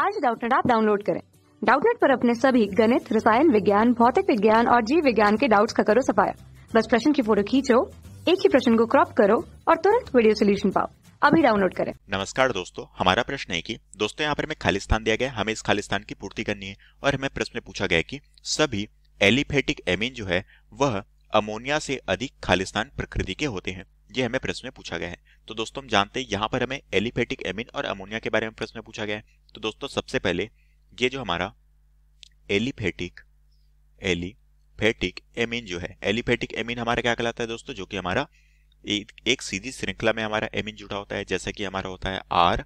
आज डाउटनेट आप डाउनलोड करें डाउटनेट पर अपने सभी गणित रसायन विज्ञान भौतिक विज्ञान और जीव विज्ञान के डाउट्स का करो सफाया बस प्रश्न की फोटो खींचो एक ही प्रश्न को क्रॉप करो और तुरंत वीडियो सोल्यूशन पाओ अभी डाउनलोड करें नमस्कार दोस्तों हमारा प्रश्न है कि दोस्तों यहाँ पर हमें खाली स्थान दिया गया हमें इस खाली स्थान की पूर्ति करनी है और हमें प्रश्न में पूछा गया कि सभी एलिफेटिक एमिन जो है वह अमोनिया से अधिक खालिस्तान प्रकृति के होते हैं ये हमें प्रश्न में पूछा गया है तो दोस्तों हम जानते हैं यहाँ पर हमें एलिफेटिक एमिन और अमोनिया के बारे में प्रश्न में पूछा गया है तो दोस्तों सबसे पहले ये जो हमारा एलिफेटिक एलिफेटिक एमिन जो है एलिफेटिक एमिन हमारा क्या कहलाता है दोस्तों जो कि हमारा एक, एक सीधी श्रृंखला में हमारा एमिन जुड़ा होता है जैसा कि हमारा होता है R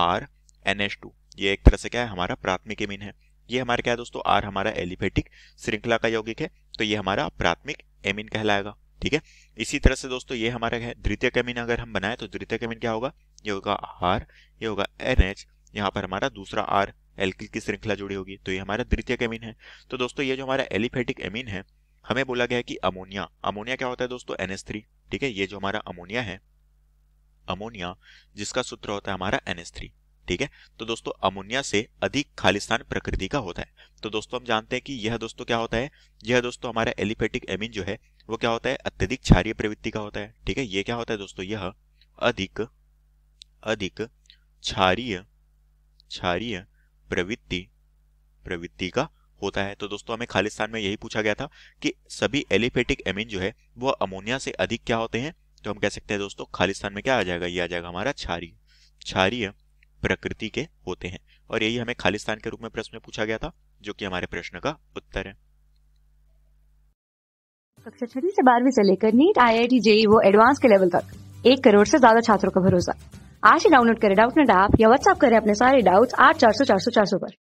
R N H two ये एक तरह से क्या है हमारा प्राथमिक एमिन है ये हमारा क्या है दोस्तों आर हमारा एलिफेटिक श्रृंखला का यौगिक है तो ये हमारा प्राथमिक एमिन कहलाएगा ठीक है इसी तरह से दोस्तों ये हमारा है द्वितीय कमीन अगर हम बनाए तो द्वितीय कैमिन क्या होगा ये होगा आर ये होगा एन एच यहाँ पर हमारा दूसरा आर एल्किल की श्रृंखला जुड़ी होगी तो ये हमारा द्वितीय कैमिन है तो दोस्तों ये जो हमारा एलिफेटिक एमिन है हमें बोला गया है कि अमोनिया अमोनिया क्या होता है दोस्तों एन थ्री ठीक है ये जो हमारा अमोनिया है अमोनिया जिसका सूत्र होता है हमारा एन थ्री ठीक है तो दोस्तों अमोनिया से अधिक खालिस्तान प्रकृति का होता है तो दोस्तों हम जानते हैं कि यह दोस्तों क्या होता है यह दोस्तों हमारा एलिफेटिक एमिन जो है वो क्या होता है अत्यधिक क्षारिय प्रवृत्ति का होता है ठीक है ये क्या होता है दोस्तों यह अधिक अधिक क्षारिय क्षारिय प्रवृत्ति प्रवृत्ति का होता है तो दोस्तों हमें खालिस्तान में यही पूछा गया था कि सभी एलिफेटिक एमिन जो है वह अमोनिया से अधिक क्या होते हैं तो हम कह सकते हैं दोस्तों खालिस्तान में क्या आ जाएगा ये आ जाएगा हमारा क्षारीय क्षारीय प्रकृति के होते हैं और यही हमें खालिस्तान के रूप में प्रश्न में पूछा गया था जो कि हमारे प्रश्न का उत्तर है कक्षा छठी से बारहवीं से लेकर NEET I I T JEE वो एडवांस के लेवल तक एक करोड़ से ज्यादा छात्रों का भरोसा आज ही डाउनलोड करें डाउट नेट ऐप या व्हाट्सअप करें अपने सारे डाउट्स आठ चार सौ चार सौ चार सौ पर